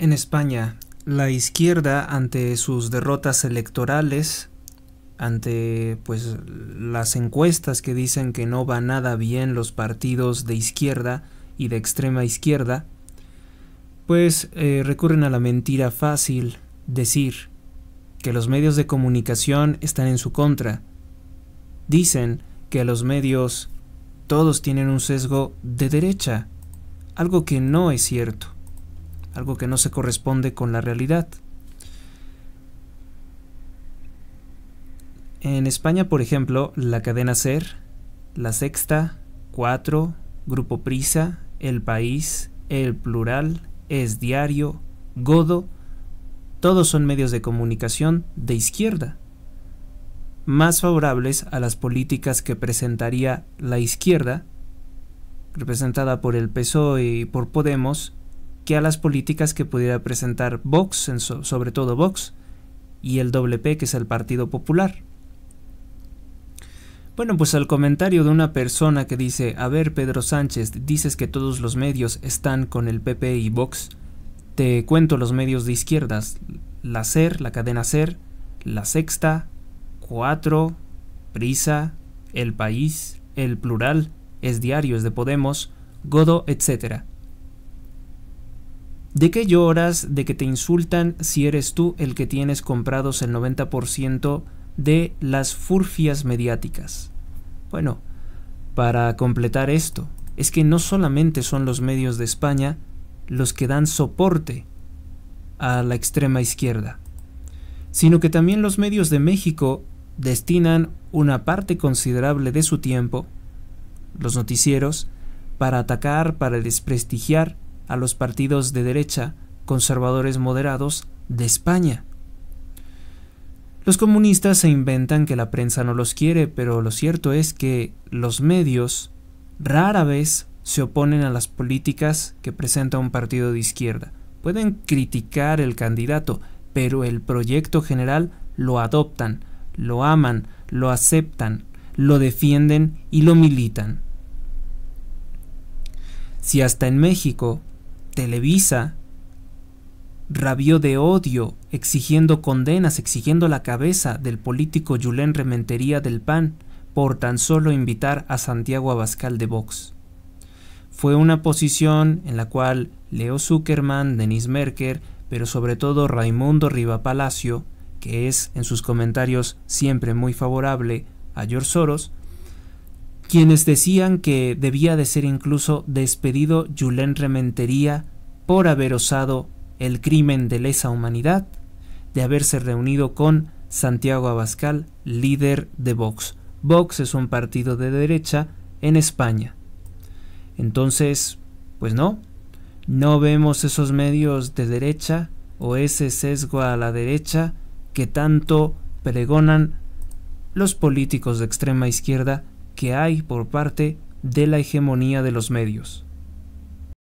En España, la izquierda ante sus derrotas electorales, ante pues las encuestas que dicen que no va nada bien los partidos de izquierda y de extrema izquierda, pues eh, recurren a la mentira fácil, decir que los medios de comunicación están en su contra. Dicen que los medios todos tienen un sesgo de derecha, algo que no es cierto algo que no se corresponde con la realidad. En España, por ejemplo, la cadena Ser, La Sexta, Cuatro, Grupo Prisa, El País, El Plural, Es Diario, Godo, todos son medios de comunicación de izquierda, más favorables a las políticas que presentaría la izquierda, representada por el PSOE y por Podemos, a las políticas que pudiera presentar Vox, sobre todo Vox, y el WP, que es el Partido Popular. Bueno, pues al comentario de una persona que dice, a ver Pedro Sánchez, dices que todos los medios están con el PP y Vox, te cuento los medios de izquierdas, la SER, la cadena SER, la Sexta, Cuatro, Prisa, El País, El Plural, Es Diario, Es de Podemos, Godo, etc. ¿De qué lloras? ¿De que te insultan si eres tú el que tienes comprados el 90% de las furfias mediáticas? Bueno, para completar esto, es que no solamente son los medios de España los que dan soporte a la extrema izquierda, sino que también los medios de México destinan una parte considerable de su tiempo, los noticieros, para atacar, para desprestigiar a los partidos de derecha, conservadores moderados, de España. Los comunistas se inventan que la prensa no los quiere, pero lo cierto es que los medios rara vez se oponen a las políticas que presenta un partido de izquierda. Pueden criticar el candidato, pero el proyecto general lo adoptan, lo aman, lo aceptan, lo defienden y lo militan. Si hasta en México Televisa rabió de odio, exigiendo condenas, exigiendo la cabeza del político Julen Rementería del PAN por tan solo invitar a Santiago Abascal de Vox. Fue una posición en la cual Leo Zuckerman, Denis Merker, pero sobre todo Raimundo Riva Palacio, que es en sus comentarios siempre muy favorable a George Soros, quienes decían que debía de ser incluso despedido Julen Rementería por haber osado el crimen de lesa humanidad de haberse reunido con Santiago Abascal, líder de Vox. Vox es un partido de derecha en España. Entonces, pues no, no vemos esos medios de derecha o ese sesgo a la derecha que tanto pregonan los políticos de extrema izquierda que hay por parte de la hegemonía de los medios.